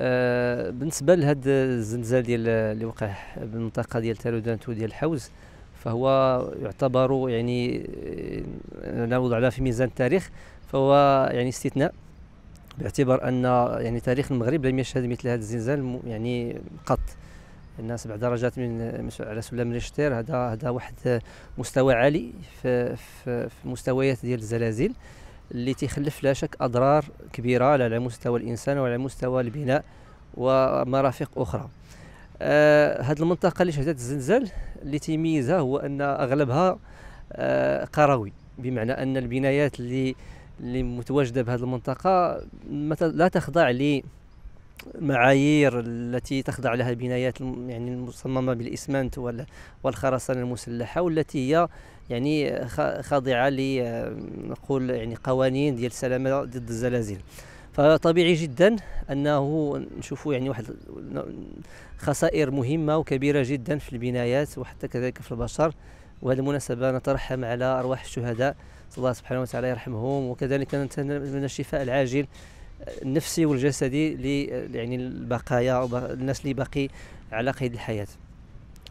آه، بالنسبه لهذا الزلزال ديال اللي وقع بالمنطقه ديال تالودانت وديال الحوز فهو يعتبر يعني لا آه، وضع في ميزان التاريخ فهو يعني استثناء باعتبار ان يعني تاريخ المغرب لم يشهد مثل هذا الزلزال يعني قط ان سبع درجات من على سلم ريشتير هذا هذا واحد مستوى عالي في, في, في مستويات ديال الزلازل اللي تيخلف لا شك اضرار كبيره على مستوى الانسان وعلى مستوى البناء ومرافق اخرى آه المنطقه اللي شهدت الزلزال اللي تيميزها هو ان اغلبها آه قروي بمعنى ان البنايات اللي اللي متواجده بهذه المنطقه لا تخضع ل المعايير التي تخضع لها البنايات يعني المصممه بالاسمنت والخرسانه المسلحه والتي هي يعني خاضعه لنقول يعني قوانين ديال السلامه ضد الزلازل فطبيعي جدا انه نشوفوا يعني واحد خسائر مهمه وكبيره جدا في البنايات وحتى كذلك في البشر وهذه المناسبه نترحم على ارواح الشهداء الله سبحانه وتعالى يرحمهم وكذلك نتمنى الشفاء العاجل النفسي والجسدي يعني البقايا الناس اللي باقي على قيد الحياه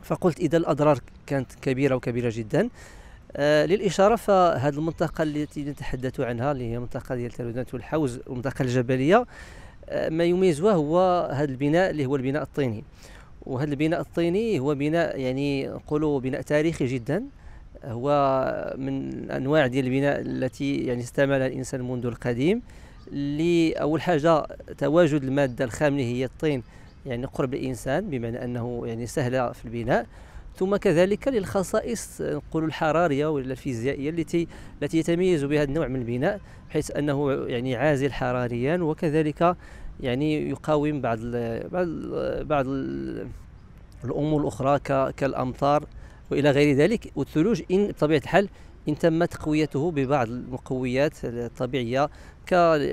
فقلت اذا الاضرار كانت كبيره وكبيره جدا آه للاشاره فهذه المنطقه التي نتحدث عنها اللي هي منطقه ديال تلوذات الحوز المنطقه الجبليه آه ما يميزها هو هذا البناء اللي هو البناء الطيني وهذا البناء الطيني هو بناء يعني نقولوا بناء تاريخي جدا هو من انواع ديال البناء التي يعني استعملها الانسان منذ القديم آه اللي اول حاجه تواجد الماده الخامله هي الطين يعني قرب الانسان بمعنى انه يعني سهله في البناء ثم كذلك للخصائص نقول الحراريه ولا الفيزيائيه التي التي يتميز بها النوع من البناء بحيث انه يعني عازل حراريا وكذلك يعني يقاوم بعض الـ بعض الـ بعض الـ الامور الاخرى كالامطار والى غير ذلك والثلوج ان بطبيعه الحال إن تم تقويته ببعض المقويات الطبيعية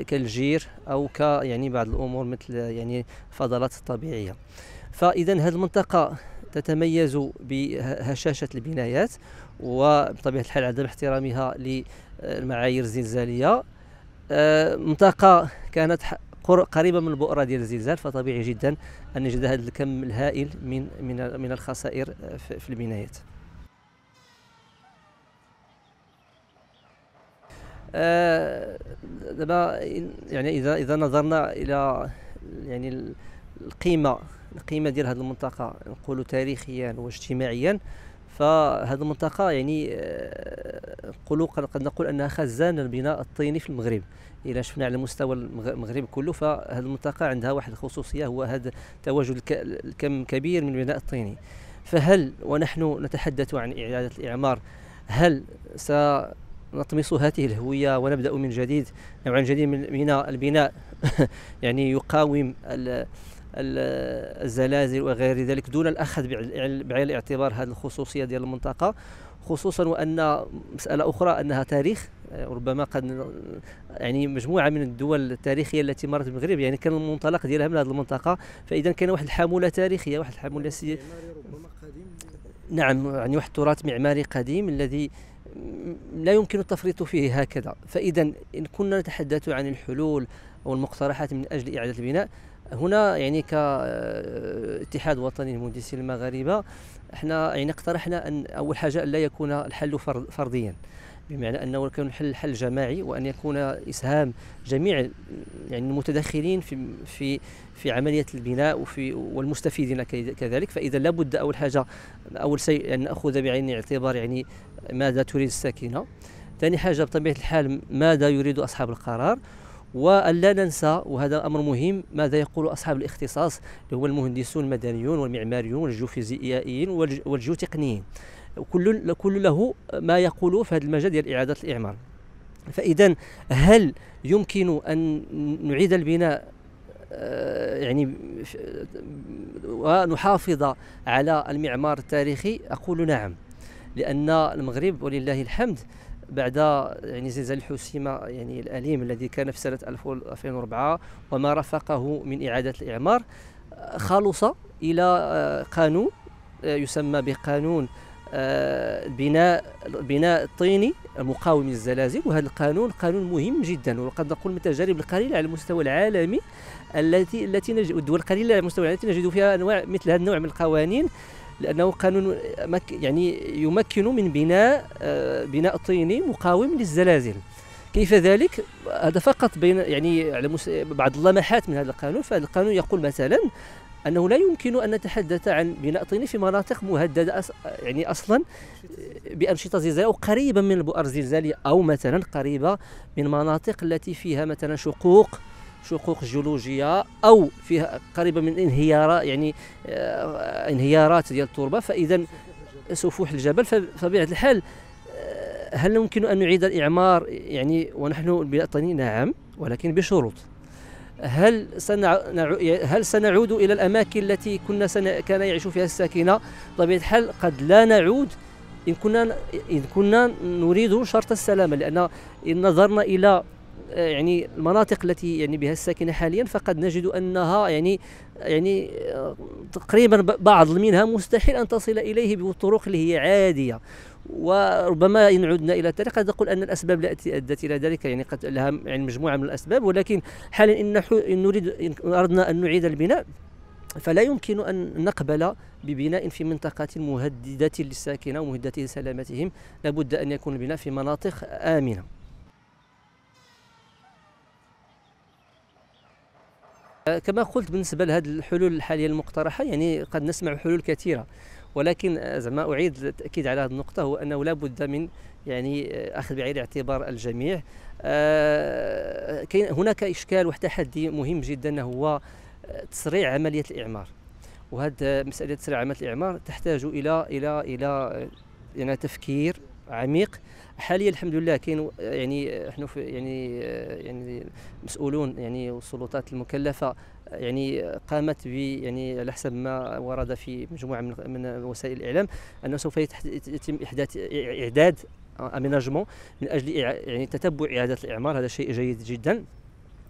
كالجير أو ك يعني بعض الأمور مثل يعني الفضلات الطبيعية فإذا هذه المنطقة تتميز بهشاشة البنايات وبطبيعة الحال عدم احترامها للمعايير الزلزالية آه، منطقة كانت قريبة من البؤرة ديال الزلزال فطبيعي جدا أن نجد هذا الكم الهائل من من من الخسائر آه، في البنايات آه، دابا يعني اذا اذا نظرنا الى يعني القيمه القيمه ديال هذه المنطقه نقولوا تاريخيا واجتماعيا فهذه المنطقة يعني آه، نقولوا قد نقول أنها خزان البناء الطيني في المغرب الى شفنا على مستوى المغرب كله فهذه المنطقة عندها واحد الخصوصية هو هذا تواجد الكم كبير من البناء الطيني فهل ونحن نتحدث عن إعادة الإعمار هل نطمس هذه الهوية ونبدأ من جديد نوعا جديد من البناء يعني يقاوم الزلازل وغير ذلك دون الأخذ بعين الاعتبار هذه الخصوصية ديال المنطقة خصوصا وان مساله اخرى انها تاريخ ربما قد يعني مجموعه من الدول التاريخيه التي مرت بالمغرب يعني كان المنطلق ديالها من هذه المنطقه فاذا كان واحد الحموله تاريخيه واحد الحموله سي... نعم يعني واحد التراث معماري قديم الذي لا يمكن التفريط فيه هكذا فإذا إن كنا نتحدث عن الحلول أو المقترحات من أجل إعادة البناء هنا يعني كاتحاد آه، وطني المهندسين المغاربه احنا يعني اقترحنا ان اول حاجه ان لا يكون الحل فرديا بمعنى انه كان الحل حل جماعي وان يكون اسهام جميع يعني المتدخلين في في في عمليه البناء وفي والمستفيدين كذلك فاذا لابد اول حاجه اول شيء ان ناخذ بعين الاعتبار يعني ماذا تريد الساكنه ثاني حاجه بطبيعه الحال ماذا يريد اصحاب القرار وألا ننسى وهذا أمر مهم ماذا يقول أصحاب الاختصاص اللي هو المهندسون المدنيون والمعماريون والجيوفيزيائيين والجيوتقنيين كل كل له ما يقوله في هذا المجال ديال إعادة الإعمار فإذا هل يمكن أن نعيد البناء آه، يعني ونحافظ على المعمار التاريخي أقول نعم لان المغرب ولله الحمد بعد يعني زلزال الحوسيمه يعني الاليم الذي كان في سنه 2004 وما رافقه من اعاده الاعمار خلص الى آه، قانون آه، يسمى بقانون البناء آه، البناء الطيني المقاوم للزلازل وهذا القانون قانون مهم جدا وقد نقول من التجارب القليله على المستوى العالمي التي التي نجد الدول القليله على المستوى العالمي التي نجد فيها انواع مثل هذا النوع من القوانين لأنه قانون يعني يمكن من بناء آه، بناء طيني مقاوم للزلازل كيف ذلك هذا فقط بين يعني على بعض اللمحات من هذا القانون فهذا القانون يقول مثلا انه لا يمكن ان نتحدث عن بناء طيني في مناطق مهدده أص... يعني اصلا آه، بانشطه زلزاليه او قريبه من البؤر الزلزاليه او مثلا قريبه من مناطق التي فيها مثلا شقوق شقوق جيولوجيه او فيها قريبه من انهيار يعني آه، انهيارات ديال التربه فاذا سفوح الجبل فبطبيعه الحال آه، هل يمكن ان نعيد الاعمار يعني ونحن البناء نعم ولكن بشروط هل سنع... هل سنعود الى الاماكن التي كنا سن... كان يعيش فيها الساكنه بطبيعه الحال قد لا نعود ان كنا ان كنا نريد شرط السلامه لان ان نظرنا الى آه، يعني المناطق التي يعني بها الساكنه حاليا فقد نجد انها يعني يعني آه، تقريبا بعض منها مستحيل ان تصل اليه بالطرق اللي هي عاديه وربما ان عدنا الى التاريخ قد نقول ان الاسباب التي ادت الى ذلك يعني قد لها يعني مجموعه من الاسباب ولكن حاليا ان, إن نريد ان اردنا ان نعيد البناء فلا يمكن ان نقبل ببناء في منطقة مهددة للساكنة ومهددة لسلامتهم لابد ان يكون البناء في مناطق امنه كما قلت بالنسبه لهذه الحلول الحاليه المقترحه يعني قد نسمع حلول كثيره ولكن زعما اعيد التاكيد على هذه النقطه هو انه لابد من يعني اخذ بعين الاعتبار الجميع آه، هناك اشكال وتحدي مهم جدا هو تسريع عمليه الاعمار وهذه مساله تسريع عمليه الاعمار تحتاج الى الى الى يعني تفكير عميق حاليا الحمد لله كاين يعني في يعني يعني المسؤولون يعني والسلطات المكلفه يعني قامت ب يعني على حسب ما ورد في مجموعه من, من وسائل الاعلام انه سوف يتم احداث اعداد اميناجمون من اجل يعني تتبع اعاده الاعمار هذا شيء جيد جدا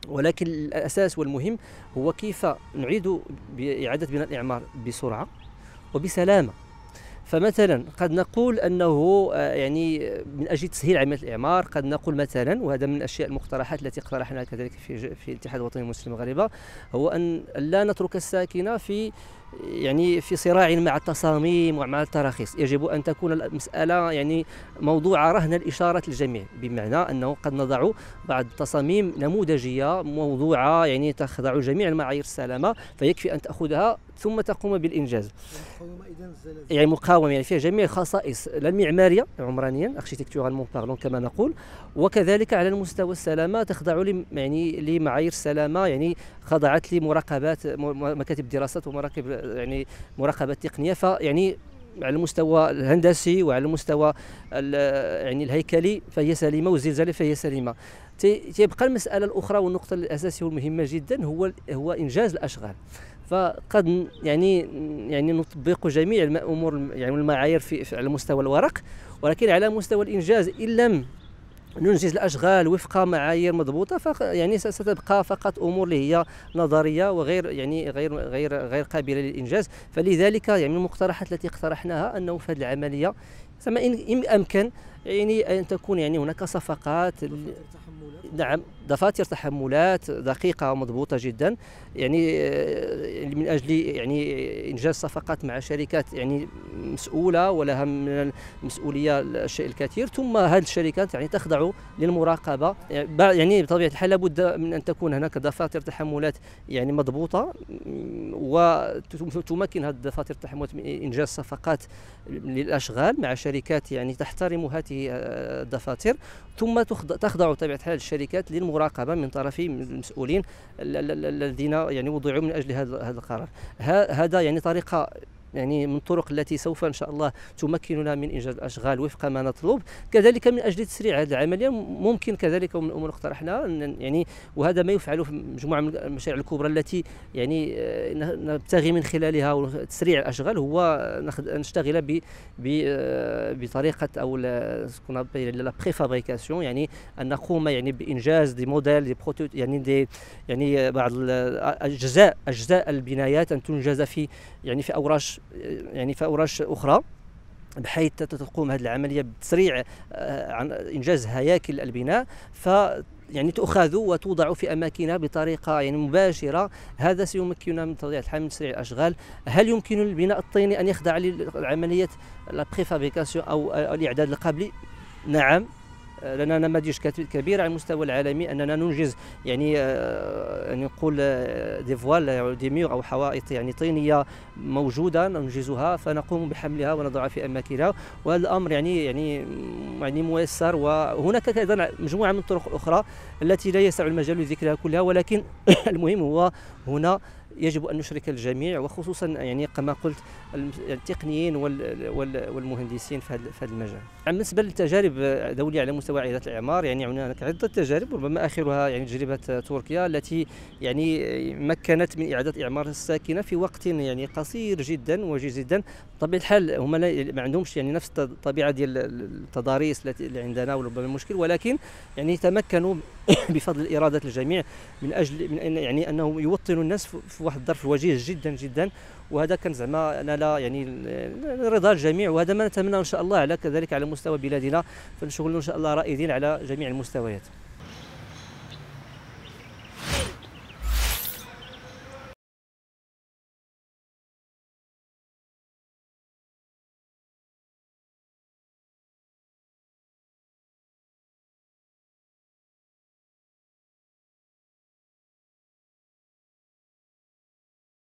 ولكن الاساس والمهم هو كيف نعيد باعاده بناء الاعمار بسرعه وبسلامه فمثلا قد نقول انه آه، يعني من اجل تسهيل عمليه الاعمار قد نقول مثلا وهذا من الاشياء المقترحات التي اقترحناها كذلك في في الاتحاد الوطني المسلم المغاربه هو ان لا نترك الساكنه في يعني في صراع مع التصاميم ومع التراخيص يجب أن تكون المسألة يعني موضوع رهن الإشارة للجميع بمعنى أنه قد نضع بعض التصاميم نموذجية موضوعة يعني تخضع جميع المعايير السلامة فيكفي أن تأخذها ثم تقوم بالإنجاز يعني مقاومة يعني فيها جميع الخصائص لا المعمارية عمرانيا مون بارلون كما نقول وكذلك على المستوى السلامة تخضع يعني لمعايير السلامة يعني خضعت لمراقبات مكاتب دراسات ومراقب يعني مراقبه تقنيه فيعني على المستوى الهندسي وعلى المستوى يعني الهيكلي فهي سليمه والزلزال فهي سليمه تيبقى المساله الاخرى والنقطه الاساسيه والمهمه جدا هو هو انجاز الاشغال فقد يعني يعني نطبق جميع الامور يعني المعايير في على مستوى الورق ولكن على مستوى الانجاز ان لم ننجز الاشغال وفق معايير مضبوطه ف يعني ستبقى فقط امور اللي هي نظريه وغير يعني غير غير غير قابله للانجاز فلذلك يعني من المقترحات التي اقترحناها انه في هذه العمليه ثم إن أمكن يعني أن تكون يعني هناك صفقات نعم دفاتر تحملات دقيقة ومضبوطة جدا يعني آه، من أجل يعني إنجاز صفقات مع شركات يعني مسؤولة ولها من المسؤولية الشيء الكثير ثم هذه الشركات يعني تخضع للمراقبة يعني, يعني بطبيعة الحال لابد من أن تكون هناك دفاتر تحملات يعني مضبوطة وتمكن هذه الدفاتر التحملات من إنجاز صفقات للأشغال مع شركات الشركات يعني تحترم هذه الدفاتر ثم تخضع طبيعة الحال الشركات للمراقبة من طرف المسؤولين الذين يعني وضعوا من أجل هذا القرار هذا يعني طريقة يعني من الطرق التي سوف إن شاء الله تمكننا من إنجاز الأشغال وفق ما نطلب كذلك من أجل تسريع هذه العملية ممكن كذلك ومن الأمور اقترحناها يعني وهذا ما يفعل في مجموعة من المشاريع الكبرى التي يعني آه، نبتغي من خلالها تسريع الأشغال هو نشتغل ب آه، بطريقة أو لا بريفابريكاسيون يعني أن نقوم يعني بإنجاز دي موديل دي بروتو يعني دي يعني بعض أجزاء أجزاء البنايات أن تنجز في يعني في أوراش يعني فأوراش أخرى بحيث تقوم هذه العمليه بتسريع آه، عن انجاز هياكل البناء ف يعني تؤخذ وتوضع في اماكنها بطريقه يعني مباشره هذا سيمكننا من تضييع الحمل من تسريع الاشغال هل يمكن البناء الطيني ان يخضع لعمليه لابريفابريكاسيون او الاعداد القبلي نعم لنا نماذج كبيره على المستوى العالمي اننا ننجز يعني يعني نقول دي فوال دي ميغ او حوائط يعني طينيه موجوده ننجزها فنقوم بحملها ونضعها في اماكنها وهذا الامر يعني يعني يعني ميسر وهناك ايضا مجموعه من الطرق الاخرى التي لا يسع المجال لذكرها كلها ولكن المهم هو هنا يجب ان نشرك الجميع وخصوصا يعني كما قلت التقنيين والمهندسين في هذا المجال. بالنسبه للتجارب الدوليه على مستوى عائله الاعمار يعني هناك عده تجارب ربما اخرها يعني تجربه تركيا التي يعني مكنت من اعاده اعمار الساكنه في وقت يعني قصير جدا وجيز جدا بطبيعه الحال هما ما عندهمش يعني نفس الطبيعه ديال التضاريس التي اللي عندنا وربما المشكل ولكن يعني تمكنوا بفضل إرادة الجميع من أجل من أن يعني أنه يوطن الناس في واحد الظرف وجيه جدا جدا وهذا كان زعما نال يعني رضا الجميع وهذا ما نتمناه ان شاء الله على كذلك على مستوى بلادنا فنشغلوا ان شاء الله رائدين على جميع المستويات